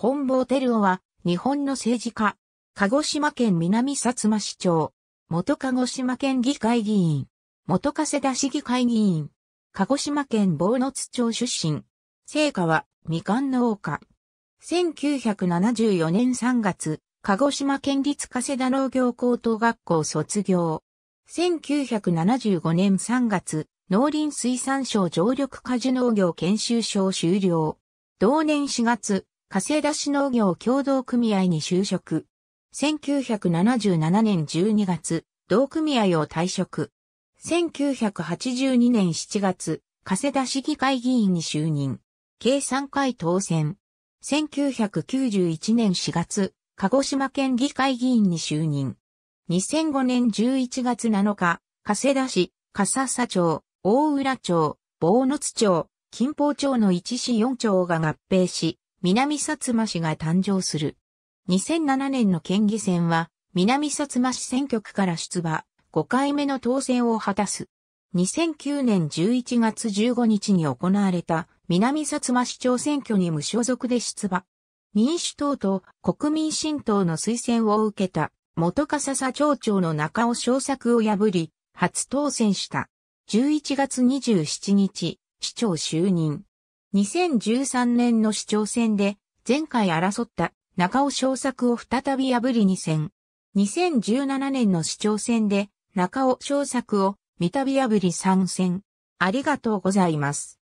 本坊照夫は、日本の政治家、鹿児島県南薩摩市長、元鹿児島県議会議員、元加世田市議会議員、鹿児島県坊野津町出身、成果は、みかん農家。1974年3月、鹿児島県立加世田農業高等学校卒業。1975年3月、農林水産省常緑果樹農業研修所修了。同年4月、瀬田市農業協同組合に就職。1977年12月、同組合を退職。1982年7月、瀬田市議会議員に就任。計3回当選。1991年4月、鹿児島県議会議員に就任。2005年11月7日、瀬田市、笠佐町、大浦町、坊津町、金峰町の1市4町が合併し、南薩摩市が誕生する。2007年の県議選は、南薩摩市選挙区から出馬、5回目の当選を果たす。2009年11月15日に行われた南薩摩市長選挙に無所属で出馬。民主党と国民新党の推薦を受けた元笠佐町長の中尾小作を破り、初当選した。11月27日、市長就任。2013年の市長選で前回争った中尾翔作を再び破り2戦。2017年の市長選で中尾翔作を三度破り3戦。ありがとうございます。